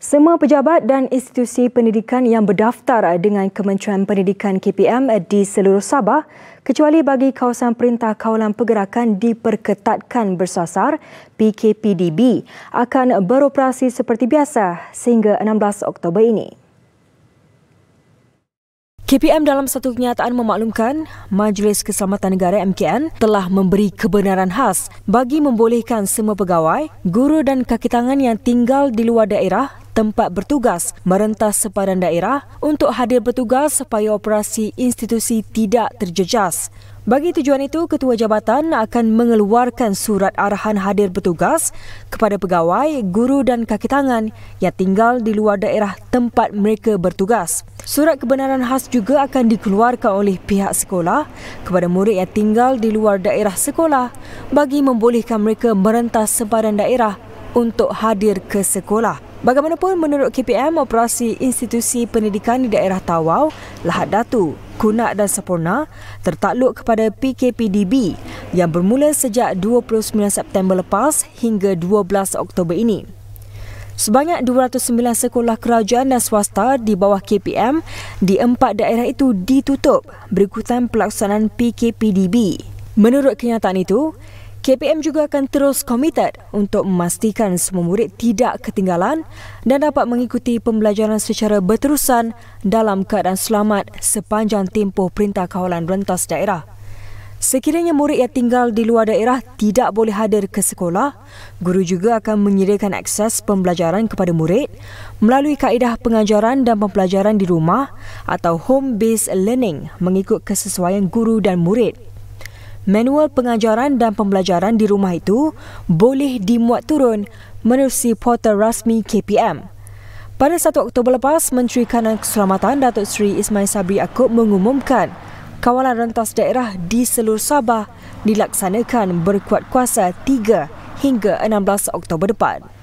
Semua pejabat dan institusi pendidikan yang berdaftar dengan Kementerian Pendidikan KPM di seluruh Sabah kecuali bagi kawasan Perintah Kawalan Pergerakan diperketatkan bersasar PKPDB akan beroperasi seperti biasa sehingga 16 Oktober ini. KPM dalam satu kenyataan memaklumkan Majlis Keselamatan Negara MKN telah memberi kebenaran khas bagi membolehkan semua pegawai, guru dan kakitangan yang tinggal di luar daerah tempat bertugas merentas sepadan daerah untuk hadir bertugas supaya operasi institusi tidak terjejas. Bagi tujuan itu, Ketua Jabatan akan mengeluarkan surat arahan hadir bertugas kepada pegawai, guru dan kaki tangan yang tinggal di luar daerah tempat mereka bertugas. Surat kebenaran khas juga akan dikeluarkan oleh pihak sekolah kepada murid yang tinggal di luar daerah sekolah bagi membolehkan mereka merentas sempadan daerah untuk hadir ke sekolah. Bagaimanapun menurut KPM, operasi institusi pendidikan di daerah Tawau, Lahad Datu, Kunak dan Sempurna tertakluk kepada PKPDB yang bermula sejak 29 September lepas hingga 12 Oktober ini. Sebanyak 209 sekolah kerajaan dan swasta di bawah KPM di empat daerah itu ditutup berikutan pelaksanaan PKPDB. Menurut kenyataan itu, KPM juga akan terus komited untuk memastikan semua murid tidak ketinggalan dan dapat mengikuti pembelajaran secara berterusan dalam keadaan selamat sepanjang tempoh Perintah Kawalan Rentas Daerah. Sekiranya murid yang tinggal di luar daerah tidak boleh hadir ke sekolah, guru juga akan menyediakan akses pembelajaran kepada murid melalui kaedah pengajaran dan pembelajaran di rumah atau home-based learning mengikut kesesuaian guru dan murid manual pengajaran dan pembelajaran di rumah itu boleh dimuat turun menerusi portal rasmi KPM. Pada 1 Oktober lepas, Menteri Kanan Keselamatan Datuk Seri Ismail Sabri Yaakob mengumumkan kawalan rentas daerah di seluruh Sabah dilaksanakan berkuat kuasa 3 hingga 16 Oktober depan.